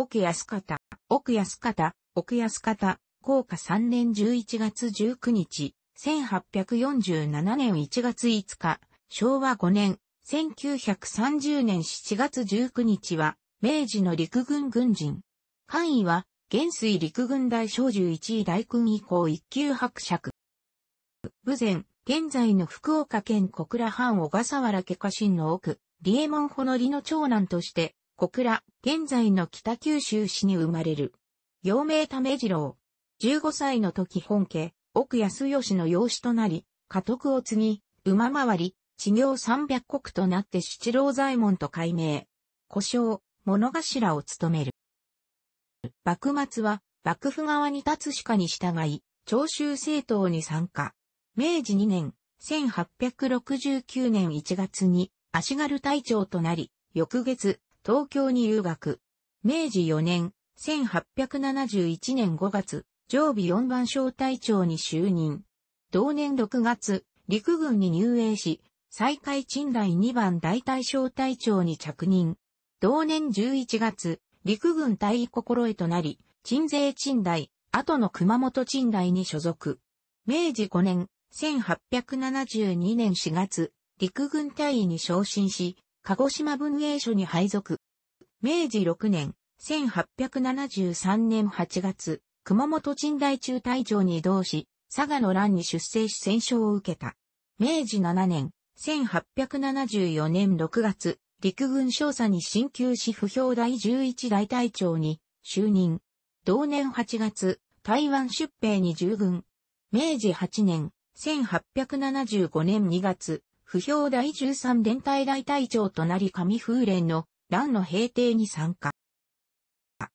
奥安方、奥安方、奥安方、高下3年11月19日、1847年1月5日、昭和5年、1930年7月19日は、明治の陸軍軍人。官位は、元水陸軍大小1一位大君以降一級伯爵。武前、現在の福岡県小倉藩小笠原家家臣の奥、リエモンホノリの長男として、小倉、現在の北九州市に生まれる。陽明為次郎。15歳の時本家、奥安義の養子となり、家督を継ぎ、馬回り、地行三百国となって七郎左衛門と改名。故障、物頭を務める。幕末は、幕府側に立つしかに従い、長州政党に参加。明治2年、1869年1月に足軽隊長となり、翌月、東京に留学。明治4年、1871年5月、常備4番小隊長に就任。同年6月、陸軍に入営し、再開賃来2番大隊小隊長に着任。同年11月、陸軍大尉心得となり、賃税賃来、後の熊本賃来に所属。明治5年、1872年4月、陸軍大尉に昇進し、鹿児島文芸所に配属。明治6年、1873年8月、熊本鎮大中隊長に移動し、佐賀の乱に出征し戦勝を受けた。明治7年、1874年6月、陸軍少佐に進級し不評第11大隊長に就任。同年8月、台湾出兵に従軍。明治8年、1875年2月、不評第13連隊大隊長となり上風連の乱の平定に参加。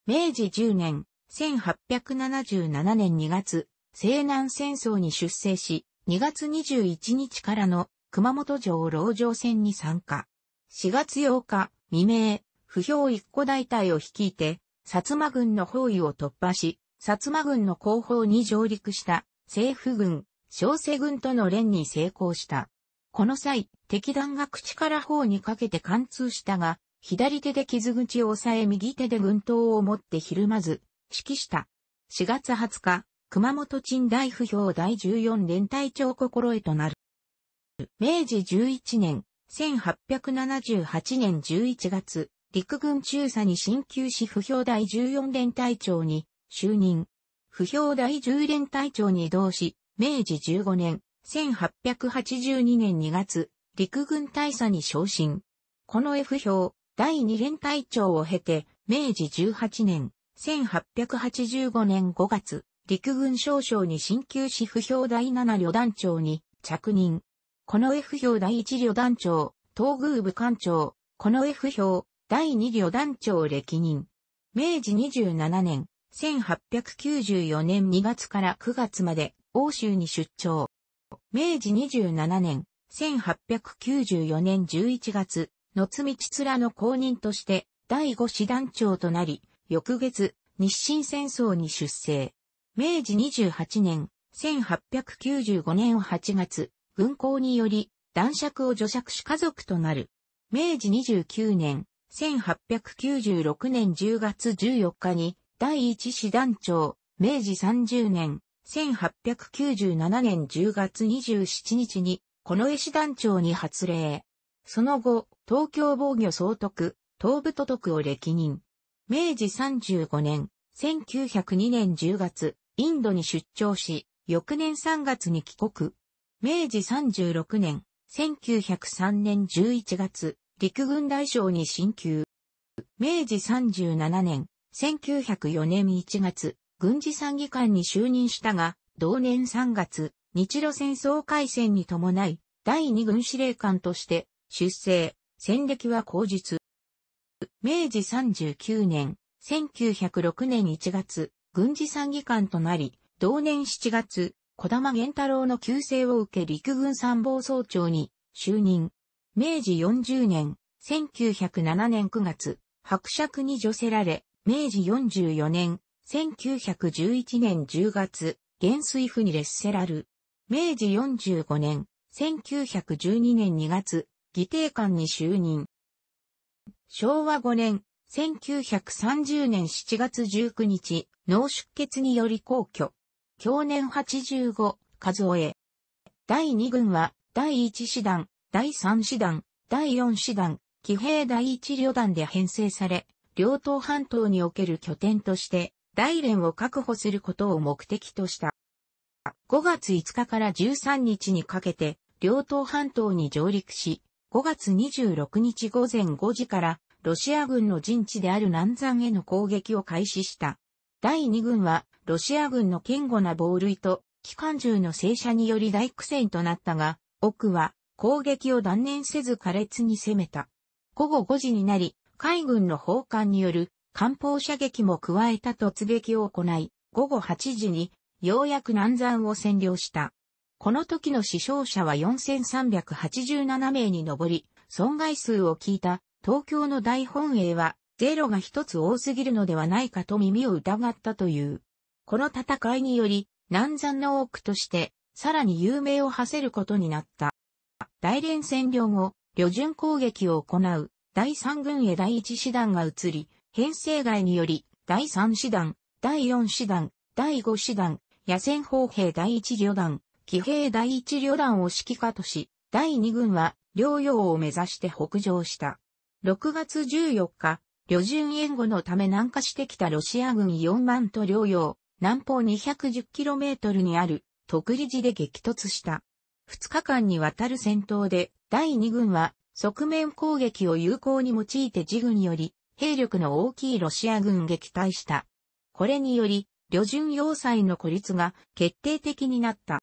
明治10年、1877年2月、西南戦争に出征し、2月21日からの熊本城牢城戦に参加。4月8日、未明、不評一個大隊を率いて、薩摩軍の包囲を突破し、薩摩軍の後方に上陸した、政府軍、小世軍との連に成功した。この際、敵弾が口から頬にかけて貫通したが、左手で傷口を押さえ右手で軍刀を持ってひるまず、指揮した。4月20日、熊本鎮大府兵第14連隊長心得となる。明治11年、1878年11月、陸軍中佐に進級し府兵第14連隊長に就任。府兵第10連隊長に移動し、明治15年、1882年2月、陸軍大佐に昇進。この F 表、第2連隊長を経て、明治18年、1885年5月、陸軍少将に新旧し、不評第7旅団長に着任。この F 表第1旅団長、東宮部官長、この F 表、第2旅団長歴任。明治27年、1894年2月から9月まで、欧州に出張。明治27年、1894年11月、野津道面の公認として第五師団長となり、翌月、日清戦争に出征。明治28年、1895年8月、軍港により、男爵を除爵し家族となる。明治29年、1896年10月14日に、第一師団長、明治30年、1897年10月27日に、の絵師団長に発令。その後、東京防御総督、東部都督を歴任。明治35年、1902年10月、インドに出張し、翌年3月に帰国。明治36年、1903年11月、陸軍大将に進級。明治37年、1904年1月、軍事参議官に就任したが、同年3月、日露戦争開戦に伴い、第二軍司令官として出生、戦歴は口実。明治39年、1906年1月、軍事参議官となり、同年7月、小玉源太郎の旧姓を受け陸軍参謀総長に就任。明治40年、1907年9月、伯爵に助せられ、明治44年、1911年10月、元帥府に列せらる。明治45年、1912年2月、議定官に就任。昭和5年、1930年7月19日、脳出血により皇居。去年85、数え。第2軍は、第1師団、第3師団、第4師団、騎兵第1旅団で編成され、両党半島における拠点として、大連を確保することを目的とした。5月5日から13日にかけて、両党半島に上陸し、5月26日午前5時から、ロシア軍の陣地である南山への攻撃を開始した。第2軍は、ロシア軍の堅固な防塁と、機関銃の正射により大苦戦となったが、奥は、攻撃を断念せず苛烈に攻めた。午後5時になり、海軍の砲艦による艦砲射撃も加えた突撃を行い、午後8時に、ようやく南山を占領した。この時の死傷者は4387名に上り、損害数を聞いた東京の大本営は、ゼロが一つ多すぎるのではないかと耳を疑ったという。この戦いにより、南山の多くとして、さらに有名を馳せることになった。大連占領後、旅順攻撃を行う、第三軍へ第一師団が移り、編成外により、第3師団、第4師団、第5師団、野戦砲兵第1旅団、騎兵第1旅団を指揮下とし、第2軍は、両洋を目指して北上した。6月14日、旅順援護のため南下してきたロシア軍4万と両洋、南方 210km にある、徳利寺で激突した。2日間にわたる戦闘で、第2軍は、側面攻撃を有効に用いて自軍より、兵力の大きいロシア軍撃退した。これにより、旅順要塞の孤立が決定的になった。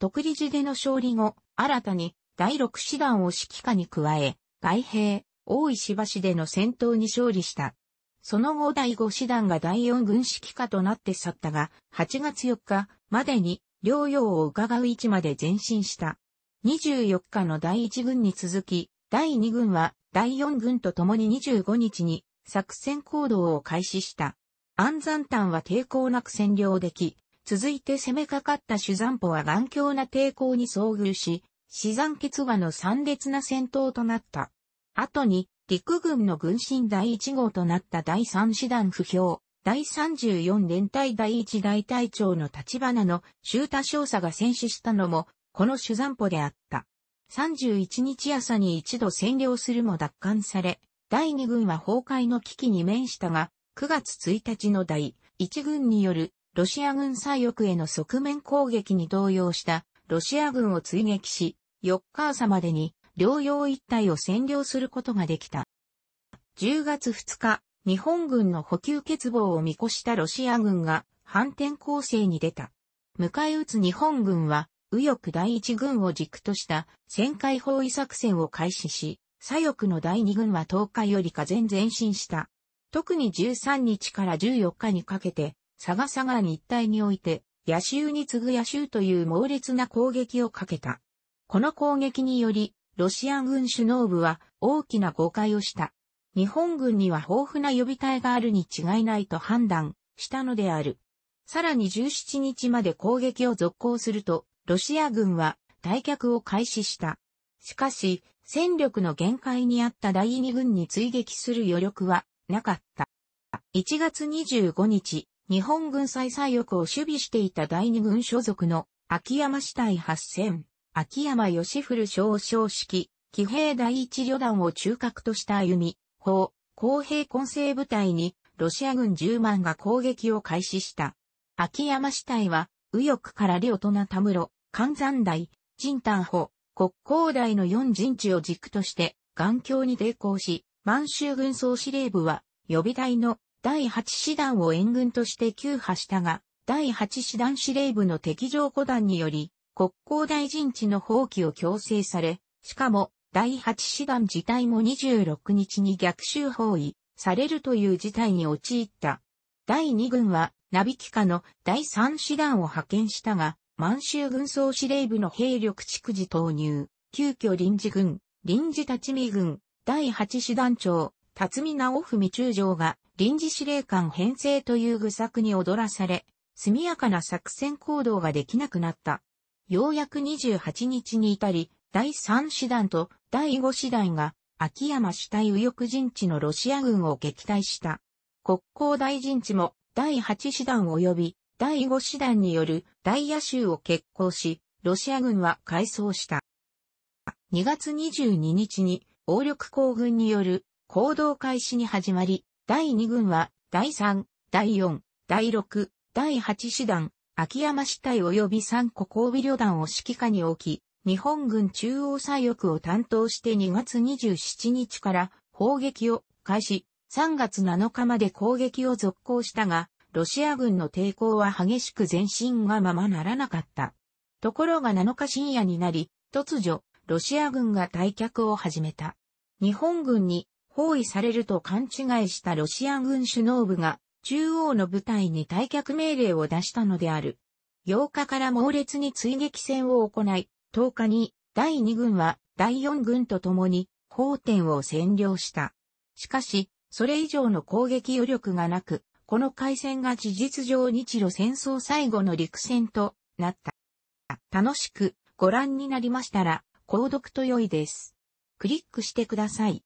特理寺での勝利後、新たに第6師団を指揮下に加え、外兵、大石橋での戦闘に勝利した。その後第5師団が第4軍指揮下となって去ったが、8月4日までに療養を伺う位置まで前進した。24日の第1軍に続き、第2軍は第4軍と共に25日に作戦行動を開始した。安山炭は抵抗なく占領でき、続いて攻めかかった主山歩は頑強な抵抗に遭遇し、死山結和の惨烈な戦闘となった。後に、陸軍の軍神第1号となった第3師団不評、第34連隊第1大隊長の立花の周田少佐が戦死したのも、この主山歩であった。31日朝に一度占領するも奪還され、第二軍は崩壊の危機に面したが、9月1日の第1軍によるロシア軍左翼への側面攻撃に動揺したロシア軍を追撃し、4日朝までに両洋一帯を占領することができた。10月2日、日本軍の補給欠乏を見越したロシア軍が反転攻勢に出た。迎え撃つ日本軍は右翼第一軍を軸とした旋回包囲作戦を開始し、左翼の第二軍は10日よりか前前進した。特に13日から14日にかけて、佐賀佐賀日帯において、野州に次ぐ野州という猛烈な攻撃をかけた。この攻撃により、ロシア軍首脳部は大きな誤解をした。日本軍には豊富な予備隊があるに違いないと判断したのである。さらに17日まで攻撃を続行すると、ロシア軍は退却を開始した。しかし、戦力の限界にあった第二軍に追撃する余力はなかった。1月25日、日本軍再左翼を守備していた第二軍所属の秋山死体8000、秋山義古少将式、騎兵第一旅団を中核とした歩み、砲、公平混成部隊にロシア軍10万が攻撃を開始した。秋山死体は右翼から両となむろ、関山台、神丹保、国交大の四陣地を軸として、眼鏡に抵抗し、満州軍総司令部は、予備隊の第8師団を援軍として急破したが、第8師団司令部の敵情古団により、国交大陣地の放棄を強制され、しかも、第8師団自体も26日に逆襲包囲されるという事態に陥った。第2軍は、ナビキカの第3師団を派遣したが、満州軍総司令部の兵力逐次投入、急遽臨時軍、臨時立見軍、第8師団長、辰巳直文中将が臨時司令官編成という愚策に踊らされ、速やかな作戦行動ができなくなった。ようやく28日に至り、第3師団と第5師団が秋山主体右翼陣地のロシア軍を撃退した。国交大陣地も第8師団及び第5師団による大野州を決行し、ロシア軍は改装した。2月22日に、王力行軍による行動開始に始まり、第2軍は、第3、第4、第6、第8師団、秋山師隊及び3個交尾旅団を指揮下に置き、日本軍中央左翼を担当して2月27日から砲撃を開始、3月7日まで攻撃を続行したが、ロシア軍の抵抗は激しく前進がままならなかった。ところが7日深夜になり、突如、ロシア軍が退却を始めた。日本軍に包囲されると勘違いしたロシア軍首脳部が中央の部隊に退却命令を出したのである。8日から猛烈に追撃戦を行い、10日に第2軍は第4軍と共に法典を占領した。しかし、それ以上の攻撃余力がなく、この海戦が事実上日露戦争最後の陸戦となった。楽しくご覧になりましたら、購読と良いです。クリックしてください。